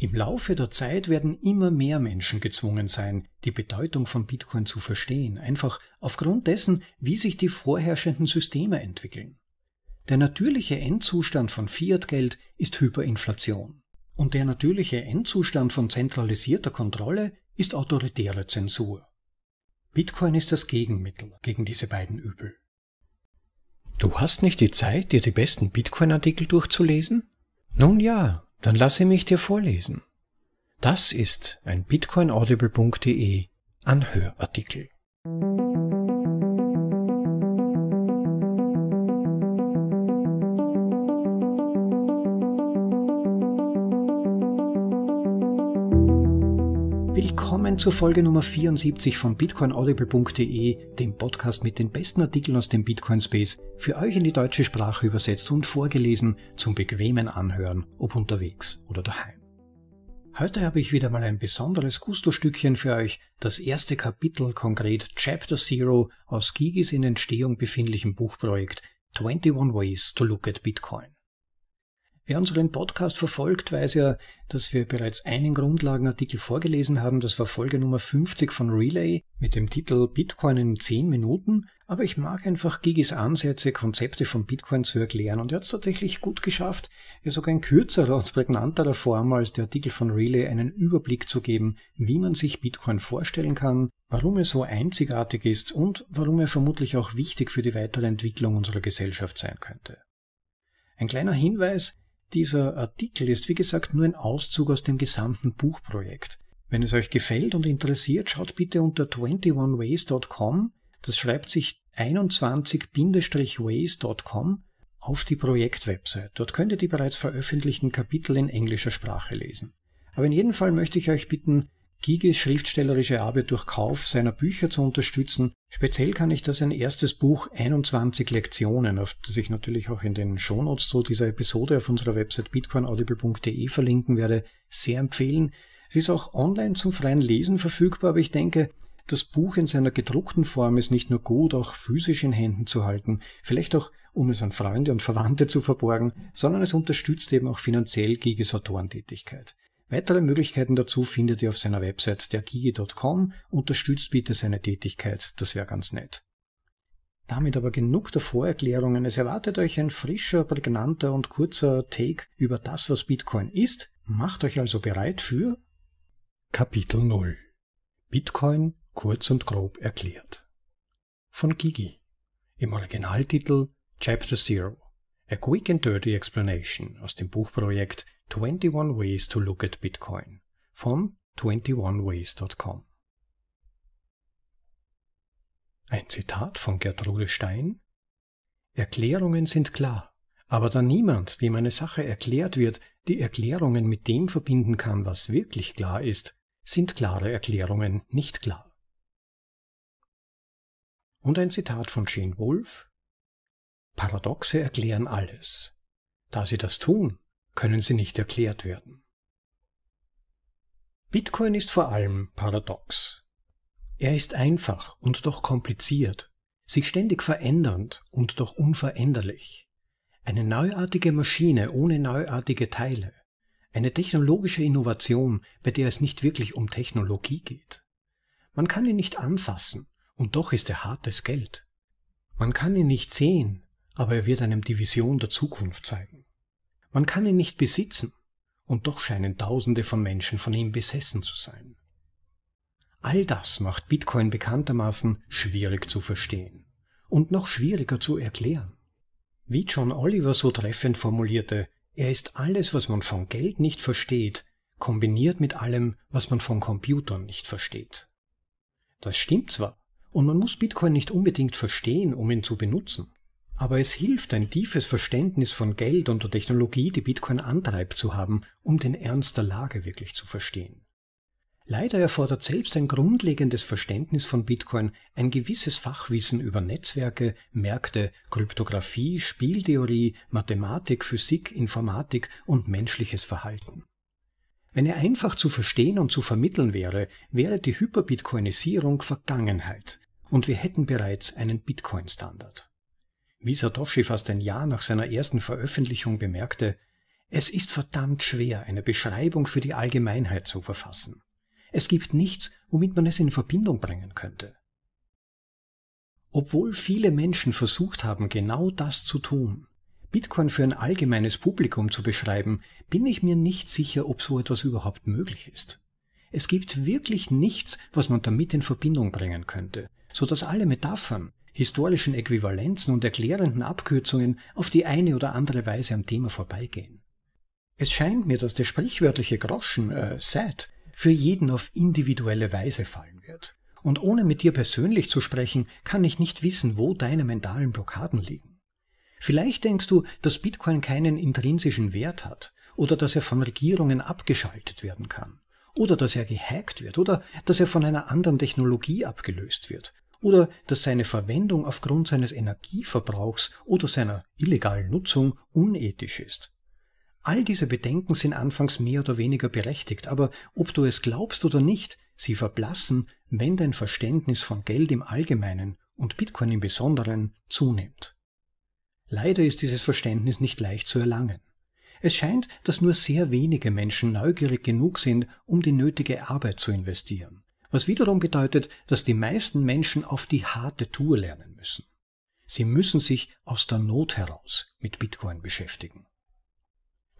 Im Laufe der Zeit werden immer mehr Menschen gezwungen sein, die Bedeutung von Bitcoin zu verstehen, einfach aufgrund dessen, wie sich die vorherrschenden Systeme entwickeln. Der natürliche Endzustand von Fiatgeld ist Hyperinflation. Und der natürliche Endzustand von zentralisierter Kontrolle ist autoritäre Zensur. Bitcoin ist das Gegenmittel gegen diese beiden Übel. Du hast nicht die Zeit, dir die besten Bitcoin-Artikel durchzulesen? Nun ja, dann lasse mich dir vorlesen. Das ist ein bitcoinaudible.de Anhörartikel. Willkommen zur Folge Nummer 74 von bitcoinaudible.de, dem Podcast mit den besten Artikeln aus dem Bitcoin Space, für euch in die deutsche Sprache übersetzt und vorgelesen zum bequemen Anhören, ob unterwegs oder daheim. Heute habe ich wieder mal ein besonderes Gusto-Stückchen für euch, das erste Kapitel konkret Chapter Zero aus Gigis in Entstehung befindlichem Buchprojekt 21 Ways to Look at Bitcoin. Wer unseren Podcast verfolgt, weiß ja, dass wir bereits einen Grundlagenartikel vorgelesen haben. Das war Folge Nummer 50 von Relay mit dem Titel Bitcoin in 10 Minuten. Aber ich mag einfach Gigis Ansätze, Konzepte von Bitcoin zu erklären. Und er hat es tatsächlich gut geschafft, ja sogar in kürzerer und prägnanterer Form als der Artikel von Relay einen Überblick zu geben, wie man sich Bitcoin vorstellen kann, warum er so einzigartig ist und warum er vermutlich auch wichtig für die weitere Entwicklung unserer Gesellschaft sein könnte. Ein kleiner Hinweis, dieser Artikel ist, wie gesagt, nur ein Auszug aus dem gesamten Buchprojekt. Wenn es euch gefällt und interessiert, schaut bitte unter 21ways.com, das schreibt sich 21-ways.com, auf die Projektwebsite. Dort könnt ihr die bereits veröffentlichten Kapitel in englischer Sprache lesen. Aber in jedem Fall möchte ich euch bitten, Giges schriftstellerische Arbeit durch Kauf seiner Bücher zu unterstützen. Speziell kann ich da sein erstes Buch 21 Lektionen, auf das ich natürlich auch in den Shownotes zu dieser Episode auf unserer Website bitcoinaudible.de verlinken werde, sehr empfehlen. Es ist auch online zum freien Lesen verfügbar, aber ich denke, das Buch in seiner gedruckten Form ist nicht nur gut, auch physisch in Händen zu halten, vielleicht auch um es an Freunde und Verwandte zu verborgen, sondern es unterstützt eben auch finanziell Giges Autorentätigkeit. Weitere Möglichkeiten dazu findet ihr auf seiner Website dergigi.com. Unterstützt bitte seine Tätigkeit, das wäre ganz nett. Damit aber genug der Vorerklärungen. Es erwartet euch ein frischer, prägnanter und kurzer Take über das, was Bitcoin ist. Macht euch also bereit für Kapitel 0 Bitcoin kurz und grob erklärt. Von Gigi. Im Originaltitel Chapter 0 A Quick and Dirty Explanation aus dem Buchprojekt 21 Ways to Look at Bitcoin von 21ways.com. Ein Zitat von Gertrude Stein Erklärungen sind klar, aber da niemand, dem eine Sache erklärt wird, die Erklärungen mit dem verbinden kann, was wirklich klar ist, sind klare Erklärungen nicht klar. Und ein Zitat von Shane Wolf. Paradoxe erklären alles. Da sie das tun, können sie nicht erklärt werden. Bitcoin ist vor allem paradox. Er ist einfach und doch kompliziert, sich ständig verändernd und doch unveränderlich. Eine neuartige Maschine ohne neuartige Teile. Eine technologische Innovation, bei der es nicht wirklich um Technologie geht. Man kann ihn nicht anfassen, und doch ist er hartes Geld. Man kann ihn nicht sehen, aber er wird einem die Vision der Zukunft zeigen. Man kann ihn nicht besitzen, und doch scheinen Tausende von Menschen von ihm besessen zu sein. All das macht Bitcoin bekanntermaßen schwierig zu verstehen und noch schwieriger zu erklären. Wie John Oliver so treffend formulierte, er ist alles, was man von Geld nicht versteht, kombiniert mit allem, was man von Computern nicht versteht. Das stimmt zwar, und man muss Bitcoin nicht unbedingt verstehen, um ihn zu benutzen. Aber es hilft, ein tiefes Verständnis von Geld und der Technologie, die Bitcoin antreibt, zu haben, um den Ernst der Lage wirklich zu verstehen. Leider erfordert selbst ein grundlegendes Verständnis von Bitcoin ein gewisses Fachwissen über Netzwerke, Märkte, Kryptographie, Spieltheorie, Mathematik, Physik, Informatik und menschliches Verhalten. Wenn er einfach zu verstehen und zu vermitteln wäre, wäre die Hyperbitcoinisierung Vergangenheit und wir hätten bereits einen Bitcoin-Standard. Wie Satoshi fast ein Jahr nach seiner ersten Veröffentlichung bemerkte, es ist verdammt schwer, eine Beschreibung für die Allgemeinheit zu verfassen. Es gibt nichts, womit man es in Verbindung bringen könnte. Obwohl viele Menschen versucht haben, genau das zu tun, Bitcoin für ein allgemeines Publikum zu beschreiben, bin ich mir nicht sicher, ob so etwas überhaupt möglich ist. Es gibt wirklich nichts, was man damit in Verbindung bringen könnte, so dass alle Metaphern, historischen Äquivalenzen und erklärenden Abkürzungen auf die eine oder andere Weise am Thema vorbeigehen. Es scheint mir, dass der sprichwörtliche Groschen, äh, Set, für jeden auf individuelle Weise fallen wird. Und ohne mit dir persönlich zu sprechen, kann ich nicht wissen, wo deine mentalen Blockaden liegen. Vielleicht denkst du, dass Bitcoin keinen intrinsischen Wert hat oder dass er von Regierungen abgeschaltet werden kann oder dass er gehackt wird oder dass er von einer anderen Technologie abgelöst wird oder dass seine Verwendung aufgrund seines Energieverbrauchs oder seiner illegalen Nutzung unethisch ist. All diese Bedenken sind anfangs mehr oder weniger berechtigt, aber ob du es glaubst oder nicht, sie verblassen, wenn dein Verständnis von Geld im Allgemeinen und Bitcoin im Besonderen zunimmt. Leider ist dieses Verständnis nicht leicht zu erlangen. Es scheint, dass nur sehr wenige Menschen neugierig genug sind, um die nötige Arbeit zu investieren was wiederum bedeutet, dass die meisten Menschen auf die harte Tour lernen müssen. Sie müssen sich aus der Not heraus mit Bitcoin beschäftigen.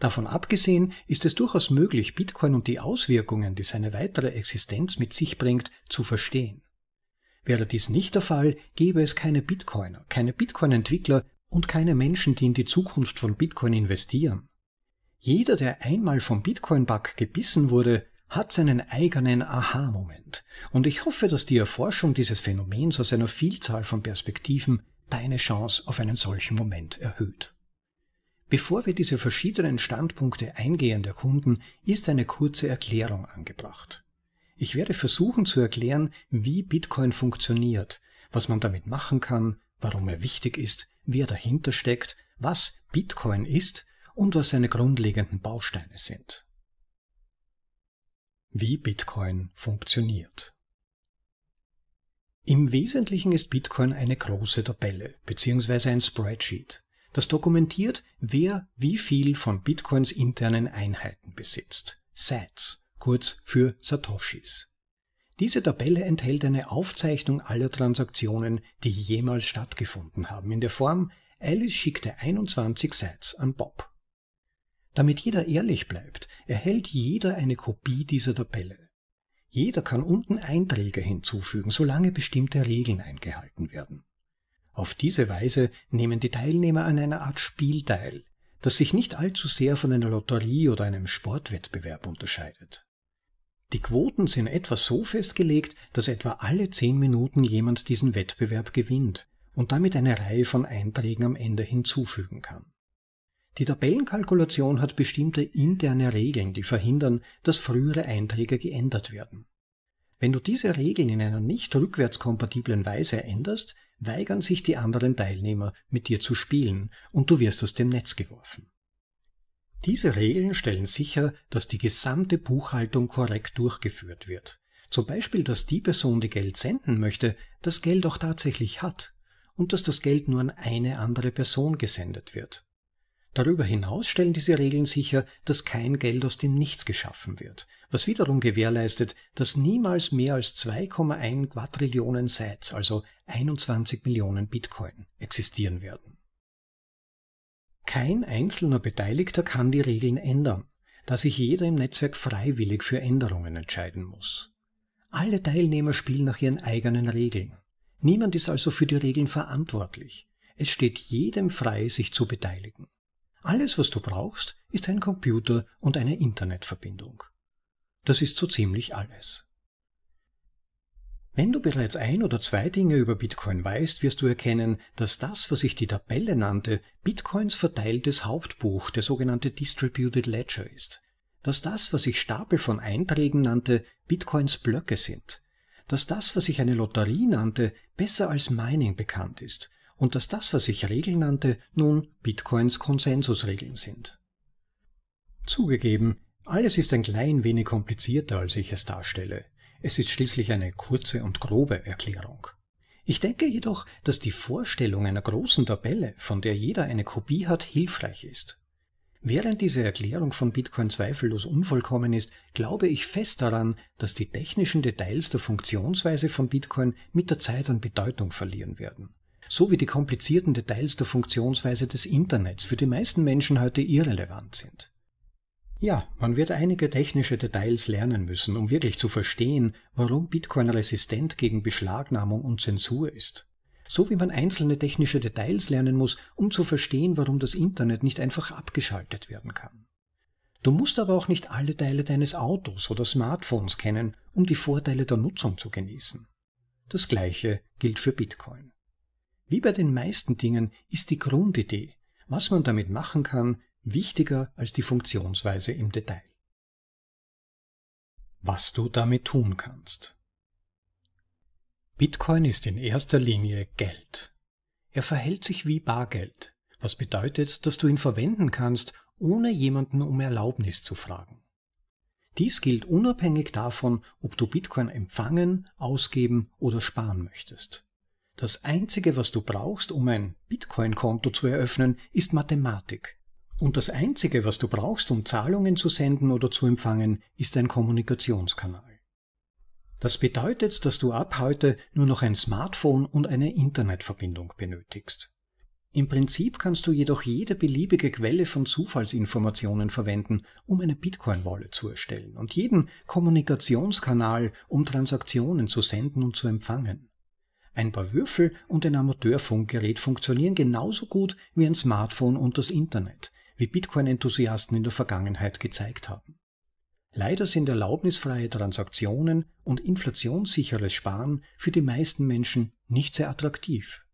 Davon abgesehen ist es durchaus möglich, Bitcoin und die Auswirkungen, die seine weitere Existenz mit sich bringt, zu verstehen. Wäre dies nicht der Fall, gäbe es keine Bitcoiner, keine Bitcoin-Entwickler und keine Menschen, die in die Zukunft von Bitcoin investieren. Jeder, der einmal vom Bitcoin-Bug gebissen wurde, hat seinen eigenen Aha-Moment. Und ich hoffe, dass die Erforschung dieses Phänomens aus einer Vielzahl von Perspektiven deine Chance auf einen solchen Moment erhöht. Bevor wir diese verschiedenen Standpunkte eingehend erkunden, ist eine kurze Erklärung angebracht. Ich werde versuchen zu erklären, wie Bitcoin funktioniert, was man damit machen kann, warum er wichtig ist, wer dahinter steckt, was Bitcoin ist und was seine grundlegenden Bausteine sind wie Bitcoin funktioniert. Im Wesentlichen ist Bitcoin eine große Tabelle bzw. ein Spreadsheet, das dokumentiert, wer wie viel von Bitcoins internen Einheiten besitzt, Sats, kurz für Satoshis. Diese Tabelle enthält eine Aufzeichnung aller Transaktionen, die jemals stattgefunden haben, in der Form Alice schickte 21 Sats an Bob. Damit jeder ehrlich bleibt, erhält jeder eine Kopie dieser Tabelle. Jeder kann unten Einträge hinzufügen, solange bestimmte Regeln eingehalten werden. Auf diese Weise nehmen die Teilnehmer an einer Art Spiel teil, das sich nicht allzu sehr von einer Lotterie oder einem Sportwettbewerb unterscheidet. Die Quoten sind etwa so festgelegt, dass etwa alle zehn Minuten jemand diesen Wettbewerb gewinnt und damit eine Reihe von Einträgen am Ende hinzufügen kann. Die Tabellenkalkulation hat bestimmte interne Regeln, die verhindern, dass frühere Einträge geändert werden. Wenn du diese Regeln in einer nicht rückwärtskompatiblen Weise änderst, weigern sich die anderen Teilnehmer, mit dir zu spielen, und du wirst aus dem Netz geworfen. Diese Regeln stellen sicher, dass die gesamte Buchhaltung korrekt durchgeführt wird. Zum Beispiel, dass die Person, die Geld senden möchte, das Geld auch tatsächlich hat und dass das Geld nur an eine andere Person gesendet wird. Darüber hinaus stellen diese Regeln sicher, dass kein Geld aus dem Nichts geschaffen wird, was wiederum gewährleistet, dass niemals mehr als 2,1 Quadrillionen Sats, also 21 Millionen Bitcoin, existieren werden. Kein einzelner Beteiligter kann die Regeln ändern, da sich jeder im Netzwerk freiwillig für Änderungen entscheiden muss. Alle Teilnehmer spielen nach ihren eigenen Regeln. Niemand ist also für die Regeln verantwortlich. Es steht jedem frei, sich zu beteiligen. Alles, was du brauchst, ist ein Computer und eine Internetverbindung. Das ist so ziemlich alles. Wenn du bereits ein oder zwei Dinge über Bitcoin weißt, wirst du erkennen, dass das, was ich die Tabelle nannte, Bitcoins verteiltes Hauptbuch, der sogenannte Distributed Ledger ist. Dass das, was ich Stapel von Einträgen nannte, Bitcoins Blöcke sind. Dass das, was ich eine Lotterie nannte, besser als Mining bekannt ist und dass das, was ich Regeln nannte, nun Bitcoins Konsensusregeln sind. Zugegeben, alles ist ein klein wenig komplizierter, als ich es darstelle. Es ist schließlich eine kurze und grobe Erklärung. Ich denke jedoch, dass die Vorstellung einer großen Tabelle, von der jeder eine Kopie hat, hilfreich ist. Während diese Erklärung von Bitcoin zweifellos unvollkommen ist, glaube ich fest daran, dass die technischen Details der Funktionsweise von Bitcoin mit der Zeit an Bedeutung verlieren werden so wie die komplizierten Details der Funktionsweise des Internets für die meisten Menschen heute irrelevant sind. Ja, man wird einige technische Details lernen müssen, um wirklich zu verstehen, warum Bitcoin resistent gegen Beschlagnahmung und Zensur ist. So wie man einzelne technische Details lernen muss, um zu verstehen, warum das Internet nicht einfach abgeschaltet werden kann. Du musst aber auch nicht alle Teile deines Autos oder Smartphones kennen, um die Vorteile der Nutzung zu genießen. Das gleiche gilt für Bitcoin. Wie bei den meisten Dingen ist die Grundidee, was man damit machen kann, wichtiger als die Funktionsweise im Detail. Was du damit tun kannst. Bitcoin ist in erster Linie Geld. Er verhält sich wie Bargeld, was bedeutet, dass du ihn verwenden kannst, ohne jemanden um Erlaubnis zu fragen. Dies gilt unabhängig davon, ob du Bitcoin empfangen, ausgeben oder sparen möchtest. Das Einzige, was du brauchst, um ein Bitcoin-Konto zu eröffnen, ist Mathematik. Und das Einzige, was du brauchst, um Zahlungen zu senden oder zu empfangen, ist ein Kommunikationskanal. Das bedeutet, dass du ab heute nur noch ein Smartphone und eine Internetverbindung benötigst. Im Prinzip kannst du jedoch jede beliebige Quelle von Zufallsinformationen verwenden, um eine Bitcoin-Wallet zu erstellen und jeden Kommunikationskanal, um Transaktionen zu senden und zu empfangen. Ein paar Würfel und ein Amateurfunkgerät funktionieren genauso gut wie ein Smartphone und das Internet, wie Bitcoin-Enthusiasten in der Vergangenheit gezeigt haben. Leider sind erlaubnisfreie Transaktionen und inflationssicheres Sparen für die meisten Menschen nicht sehr attraktiv.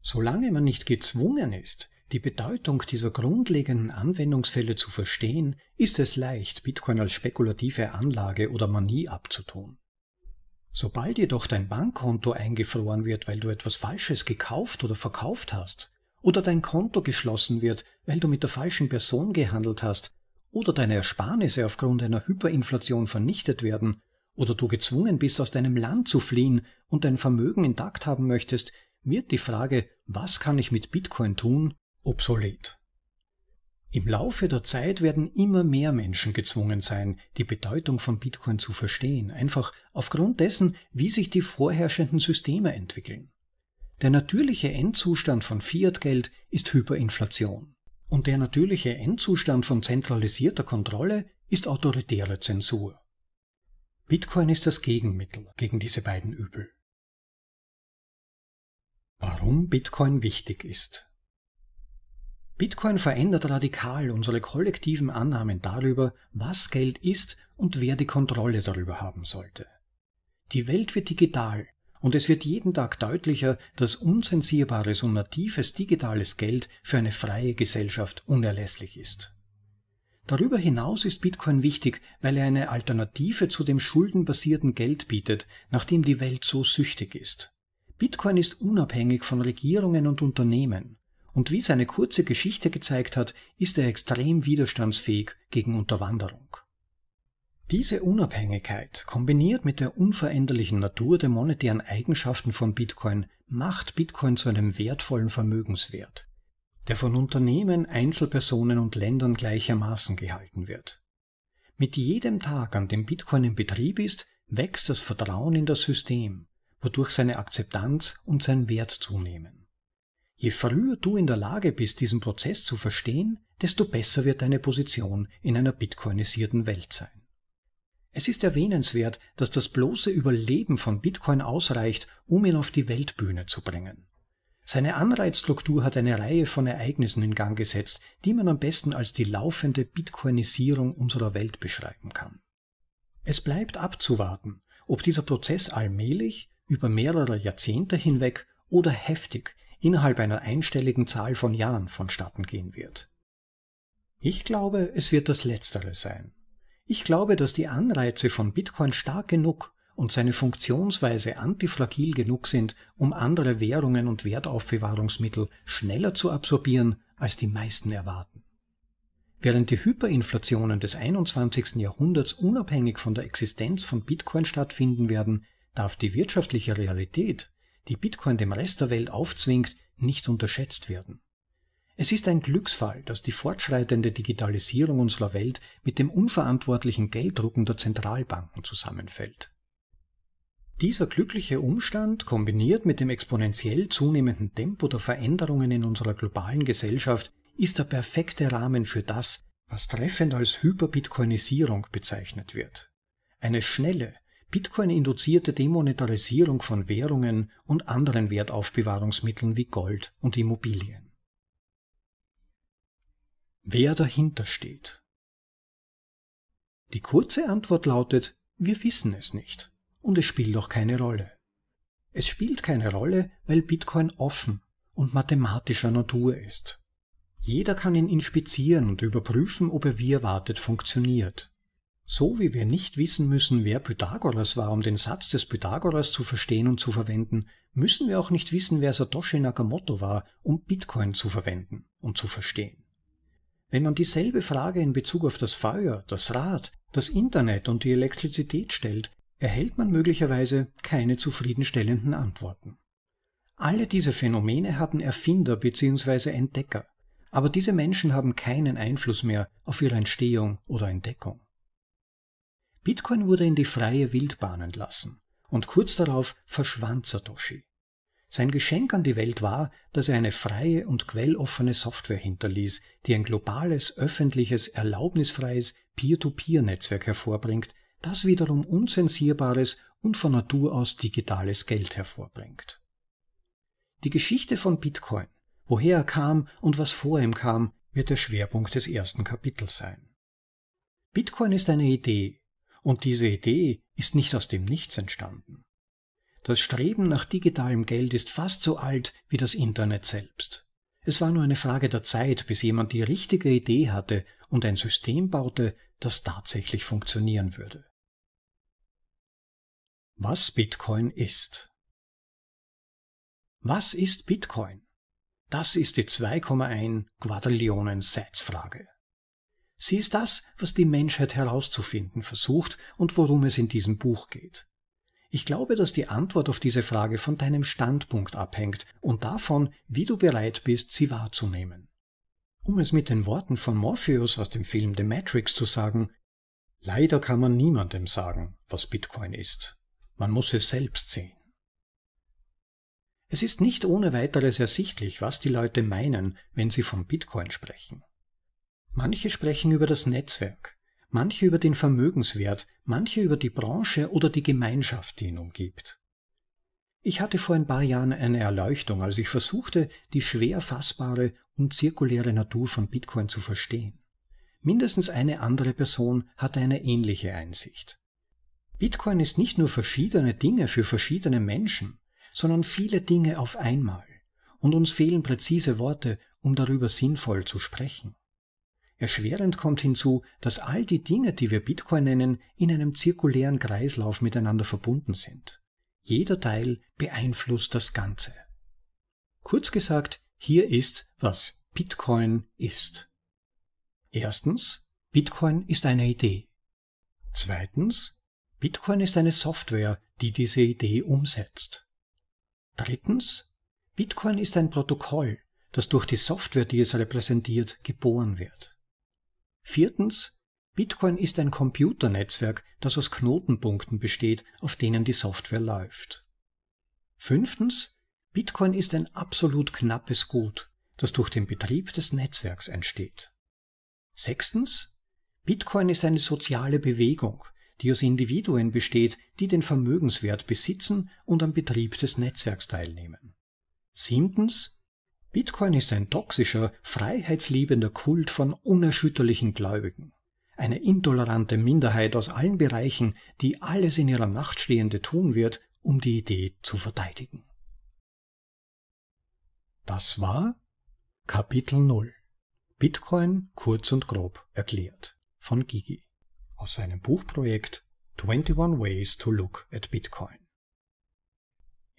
Solange man nicht gezwungen ist, die Bedeutung dieser grundlegenden Anwendungsfälle zu verstehen, ist es leicht, Bitcoin als spekulative Anlage oder Manie abzutun. Sobald jedoch dein Bankkonto eingefroren wird, weil du etwas Falsches gekauft oder verkauft hast, oder dein Konto geschlossen wird, weil du mit der falschen Person gehandelt hast, oder deine Ersparnisse aufgrund einer Hyperinflation vernichtet werden, oder du gezwungen bist, aus deinem Land zu fliehen und dein Vermögen intakt haben möchtest, wird die Frage, was kann ich mit Bitcoin tun, obsolet. Im Laufe der Zeit werden immer mehr Menschen gezwungen sein, die Bedeutung von Bitcoin zu verstehen, einfach aufgrund dessen, wie sich die vorherrschenden Systeme entwickeln. Der natürliche Endzustand von Fiatgeld ist Hyperinflation. Und der natürliche Endzustand von zentralisierter Kontrolle ist autoritäre Zensur. Bitcoin ist das Gegenmittel gegen diese beiden Übel. Warum Bitcoin wichtig ist. Bitcoin verändert radikal unsere kollektiven Annahmen darüber, was Geld ist und wer die Kontrolle darüber haben sollte. Die Welt wird digital und es wird jeden Tag deutlicher, dass unzensierbares und natives digitales Geld für eine freie Gesellschaft unerlässlich ist. Darüber hinaus ist Bitcoin wichtig, weil er eine Alternative zu dem schuldenbasierten Geld bietet, nachdem die Welt so süchtig ist. Bitcoin ist unabhängig von Regierungen und Unternehmen und wie seine kurze Geschichte gezeigt hat, ist er extrem widerstandsfähig gegen Unterwanderung. Diese Unabhängigkeit kombiniert mit der unveränderlichen Natur der monetären Eigenschaften von Bitcoin macht Bitcoin zu einem wertvollen Vermögenswert, der von Unternehmen, Einzelpersonen und Ländern gleichermaßen gehalten wird. Mit jedem Tag, an dem Bitcoin in Betrieb ist, wächst das Vertrauen in das System, wodurch seine Akzeptanz und sein Wert zunehmen. Je früher du in der Lage bist, diesen Prozess zu verstehen, desto besser wird deine Position in einer bitcoinisierten Welt sein. Es ist erwähnenswert, dass das bloße Überleben von Bitcoin ausreicht, um ihn auf die Weltbühne zu bringen. Seine Anreizstruktur hat eine Reihe von Ereignissen in Gang gesetzt, die man am besten als die laufende Bitcoinisierung unserer Welt beschreiben kann. Es bleibt abzuwarten, ob dieser Prozess allmählich, über mehrere Jahrzehnte hinweg oder heftig innerhalb einer einstelligen Zahl von Jahren vonstatten gehen wird. Ich glaube, es wird das Letztere sein. Ich glaube, dass die Anreize von Bitcoin stark genug und seine Funktionsweise antifragil genug sind, um andere Währungen und Wertaufbewahrungsmittel schneller zu absorbieren, als die meisten erwarten. Während die Hyperinflationen des 21. Jahrhunderts unabhängig von der Existenz von Bitcoin stattfinden werden, darf die wirtschaftliche Realität die Bitcoin dem Rest der Welt aufzwingt, nicht unterschätzt werden. Es ist ein Glücksfall, dass die fortschreitende Digitalisierung unserer Welt mit dem unverantwortlichen Gelddrucken der Zentralbanken zusammenfällt. Dieser glückliche Umstand kombiniert mit dem exponentiell zunehmenden Tempo der Veränderungen in unserer globalen Gesellschaft ist der perfekte Rahmen für das, was treffend als Hyperbitcoinisierung bezeichnet wird. Eine schnelle, Bitcoin induzierte Demonetarisierung von Währungen und anderen Wertaufbewahrungsmitteln wie Gold und Immobilien. Wer dahinter steht? Die kurze Antwort lautet, wir wissen es nicht und es spielt auch keine Rolle. Es spielt keine Rolle, weil Bitcoin offen und mathematischer Natur ist. Jeder kann ihn inspizieren und überprüfen, ob er wie erwartet funktioniert. So wie wir nicht wissen müssen, wer Pythagoras war, um den Satz des Pythagoras zu verstehen und zu verwenden, müssen wir auch nicht wissen, wer Satoshi Nakamoto war, um Bitcoin zu verwenden und zu verstehen. Wenn man dieselbe Frage in Bezug auf das Feuer, das Rad, das Internet und die Elektrizität stellt, erhält man möglicherweise keine zufriedenstellenden Antworten. Alle diese Phänomene hatten Erfinder bzw. Entdecker, aber diese Menschen haben keinen Einfluss mehr auf ihre Entstehung oder Entdeckung. Bitcoin wurde in die freie Wildbahn entlassen und kurz darauf verschwand Satoshi. Sein Geschenk an die Welt war, dass er eine freie und quelloffene Software hinterließ, die ein globales, öffentliches, erlaubnisfreies Peer-to-Peer-Netzwerk hervorbringt, das wiederum unzensierbares und von Natur aus digitales Geld hervorbringt. Die Geschichte von Bitcoin, woher er kam und was vor ihm kam, wird der Schwerpunkt des ersten Kapitels sein. Bitcoin ist eine Idee, und diese Idee ist nicht aus dem Nichts entstanden. Das Streben nach digitalem Geld ist fast so alt wie das Internet selbst. Es war nur eine Frage der Zeit, bis jemand die richtige Idee hatte und ein System baute, das tatsächlich funktionieren würde. Was Bitcoin ist. Was ist Bitcoin? Das ist die 2,1 Quadrillionen Sats Frage. Sie ist das, was die Menschheit herauszufinden versucht und worum es in diesem Buch geht. Ich glaube, dass die Antwort auf diese Frage von deinem Standpunkt abhängt und davon, wie du bereit bist, sie wahrzunehmen. Um es mit den Worten von Morpheus aus dem Film The Matrix zu sagen, leider kann man niemandem sagen, was Bitcoin ist. Man muss es selbst sehen. Es ist nicht ohne weiteres ersichtlich, was die Leute meinen, wenn sie von Bitcoin sprechen. Manche sprechen über das Netzwerk, manche über den Vermögenswert, manche über die Branche oder die Gemeinschaft, die ihn umgibt. Ich hatte vor ein paar Jahren eine Erleuchtung, als ich versuchte, die schwer fassbare und zirkuläre Natur von Bitcoin zu verstehen. Mindestens eine andere Person hatte eine ähnliche Einsicht. Bitcoin ist nicht nur verschiedene Dinge für verschiedene Menschen, sondern viele Dinge auf einmal, und uns fehlen präzise Worte, um darüber sinnvoll zu sprechen. Erschwerend kommt hinzu, dass all die Dinge, die wir Bitcoin nennen, in einem zirkulären Kreislauf miteinander verbunden sind. Jeder Teil beeinflusst das Ganze. Kurz gesagt, hier ist, was Bitcoin ist. Erstens, Bitcoin ist eine Idee. Zweitens, Bitcoin ist eine Software, die diese Idee umsetzt. Drittens, Bitcoin ist ein Protokoll, das durch die Software, die es repräsentiert, geboren wird. Viertens, Bitcoin ist ein Computernetzwerk, das aus Knotenpunkten besteht, auf denen die Software läuft. Fünftens, Bitcoin ist ein absolut knappes Gut, das durch den Betrieb des Netzwerks entsteht. Sechstens, Bitcoin ist eine soziale Bewegung, die aus Individuen besteht, die den Vermögenswert besitzen und am Betrieb des Netzwerks teilnehmen. Siebtens, Bitcoin ist ein toxischer, freiheitsliebender Kult von unerschütterlichen Gläubigen. Eine intolerante Minderheit aus allen Bereichen, die alles in ihrer Macht Stehende tun wird, um die Idee zu verteidigen. Das war Kapitel 0 Bitcoin kurz und grob erklärt von Gigi aus seinem Buchprojekt 21 Ways to Look at Bitcoin.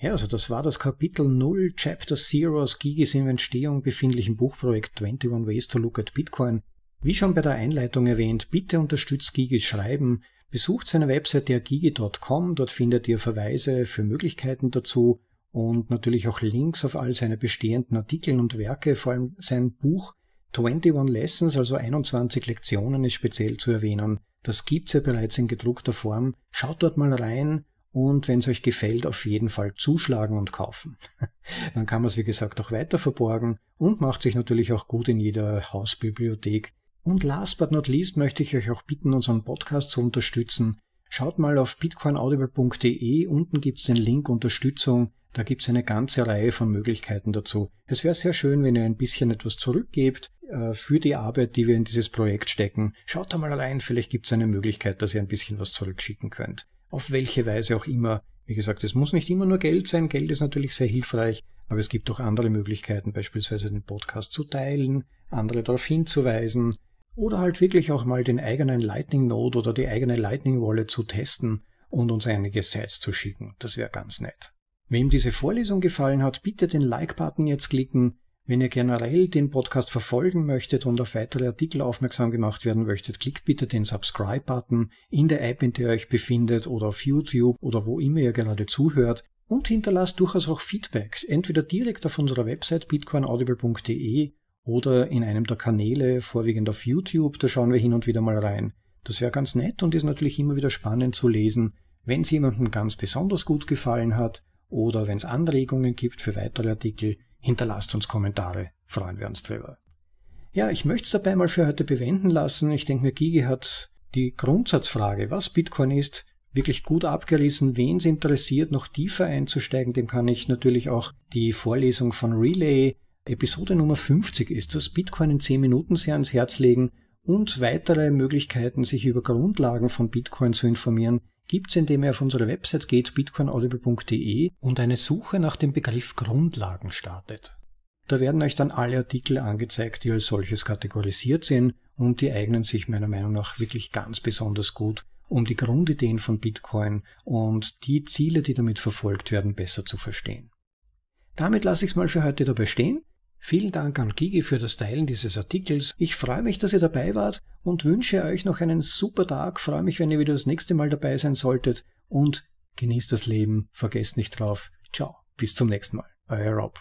Ja, also das war das Kapitel 0, Chapter 0 aus Gigis in Entstehung befindlichen Buchprojekt 21 Ways to Look at Bitcoin. Wie schon bei der Einleitung erwähnt, bitte unterstützt Gigis Schreiben. Besucht seine Webseite agigi.com, dort findet ihr Verweise für Möglichkeiten dazu und natürlich auch Links auf all seine bestehenden Artikeln und Werke, vor allem sein Buch 21 Lessons, also 21 Lektionen ist speziell zu erwähnen. Das gibt's ja bereits in gedruckter Form. Schaut dort mal rein, und wenn es euch gefällt, auf jeden Fall zuschlagen und kaufen. Dann kann man es, wie gesagt, auch weiter verborgen und macht sich natürlich auch gut in jeder Hausbibliothek. Und last but not least möchte ich euch auch bitten, unseren Podcast zu unterstützen. Schaut mal auf bitcoinaudible.de, unten gibt es den Link Unterstützung, da gibt es eine ganze Reihe von Möglichkeiten dazu. Es wäre sehr schön, wenn ihr ein bisschen etwas zurückgebt äh, für die Arbeit, die wir in dieses Projekt stecken. Schaut da mal rein, vielleicht gibt es eine Möglichkeit, dass ihr ein bisschen was zurückschicken könnt auf welche Weise auch immer. Wie gesagt, es muss nicht immer nur Geld sein. Geld ist natürlich sehr hilfreich, aber es gibt auch andere Möglichkeiten, beispielsweise den Podcast zu teilen, andere darauf hinzuweisen oder halt wirklich auch mal den eigenen Lightning Node oder die eigene Lightning Wallet zu testen und uns einige Sites zu schicken. Das wäre ganz nett. Wem diese Vorlesung gefallen hat, bitte den Like-Button jetzt klicken. Wenn ihr generell den Podcast verfolgen möchtet und auf weitere Artikel aufmerksam gemacht werden möchtet, klickt bitte den Subscribe-Button in der App, in der ihr euch befindet oder auf YouTube oder wo immer ihr gerade zuhört und hinterlasst durchaus auch Feedback, entweder direkt auf unserer Website bitcoinaudible.de oder in einem der Kanäle, vorwiegend auf YouTube, da schauen wir hin und wieder mal rein. Das wäre ganz nett und ist natürlich immer wieder spannend zu lesen, wenn es jemandem ganz besonders gut gefallen hat oder wenn es Anregungen gibt für weitere Artikel, Hinterlasst uns Kommentare, freuen wir uns drüber. Ja, ich möchte es dabei mal für heute bewenden lassen. Ich denke mir, Gigi hat die Grundsatzfrage, was Bitcoin ist, wirklich gut abgerissen. Wen es interessiert, noch tiefer einzusteigen, dem kann ich natürlich auch die Vorlesung von Relay, Episode Nummer 50 ist das, Bitcoin in 10 Minuten sehr ans Herz legen und weitere Möglichkeiten, sich über Grundlagen von Bitcoin zu informieren, gibt es, indem ihr auf unsere Website geht, bitcoinaudible.de und eine Suche nach dem Begriff Grundlagen startet. Da werden euch dann alle Artikel angezeigt, die als solches kategorisiert sind und die eignen sich meiner Meinung nach wirklich ganz besonders gut, um die Grundideen von Bitcoin und die Ziele, die damit verfolgt werden, besser zu verstehen. Damit lasse ich es mal für heute dabei stehen Vielen Dank an Gigi für das Teilen dieses Artikels. Ich freue mich, dass ihr dabei wart und wünsche euch noch einen super Tag. Freue mich, wenn ihr wieder das nächste Mal dabei sein solltet und genießt das Leben. Vergesst nicht drauf. Ciao. Bis zum nächsten Mal. Euer Rob.